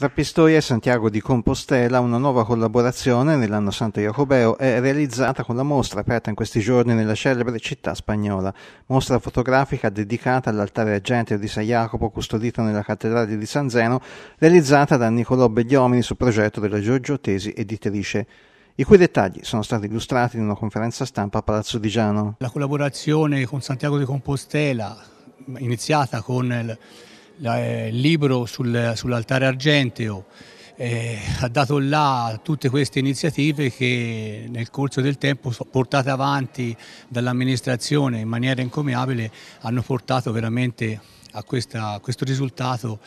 Tra Pistoia e Santiago di Compostela una nuova collaborazione nell'anno Santo Jacobeo è realizzata con la mostra aperta in questi giorni nella celebre città spagnola, mostra fotografica dedicata all'altare argenteo di San Jacopo custodito nella cattedrale di San Zeno, realizzata da Niccolò Begliomini su progetto della Giorgio Tesi editrice i cui dettagli sono stati illustrati in una conferenza stampa a Palazzo di Giano. La collaborazione con Santiago di Compostela, iniziata con il eh, il libro sul, sull'altare argenteo eh, ha dato là tutte queste iniziative che nel corso del tempo portate avanti dall'amministrazione in maniera incomiabile hanno portato veramente a, questa, a questo risultato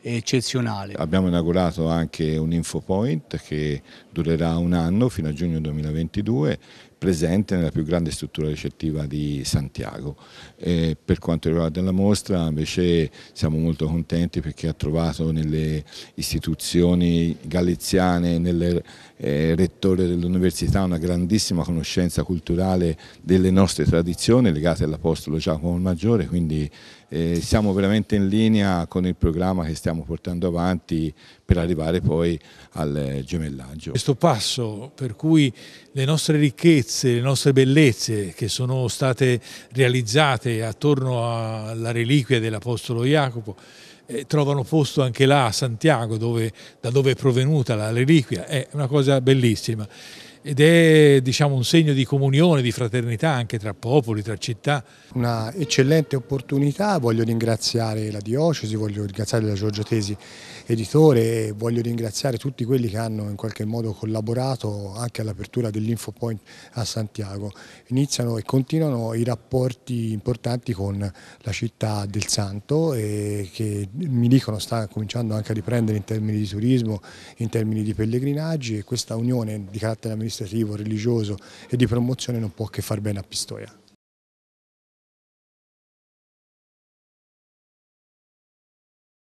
eccezionale. Abbiamo inaugurato anche un infopoint che durerà un anno fino a giugno 2022 presente nella più grande struttura ricettiva di Santiago. E per quanto riguarda la mostra invece siamo molto contenti perché ha trovato nelle istituzioni galiziane, nel eh, rettore dell'università una grandissima conoscenza culturale delle nostre tradizioni legate all'Apostolo Giacomo il Maggiore, quindi eh, siamo veramente in linea con il programma che stiamo portando avanti per arrivare poi al eh, gemellaggio. Questo passo per cui le nostre ricchezze ricchezze, le nostre bellezze che sono state realizzate attorno alla reliquia dell'Apostolo Jacopo eh, trovano posto anche là a Santiago dove, da dove è provenuta la reliquia, è una cosa bellissima ed è diciamo, un segno di comunione, di fraternità anche tra popoli, tra città. Una eccellente opportunità, voglio ringraziare la diocesi, voglio ringraziare la Giorgio Tesi editore e voglio ringraziare tutti quelli che hanno in qualche modo collaborato anche all'apertura dell'Infopoint a Santiago. Iniziano e continuano i rapporti importanti con la città del Santo che mi dicono sta cominciando anche a riprendere in termini di turismo, in termini di pellegrinaggi e questa unione di carattere amministrativo amministrativo, religioso e di promozione non può che far bene a Pistoia.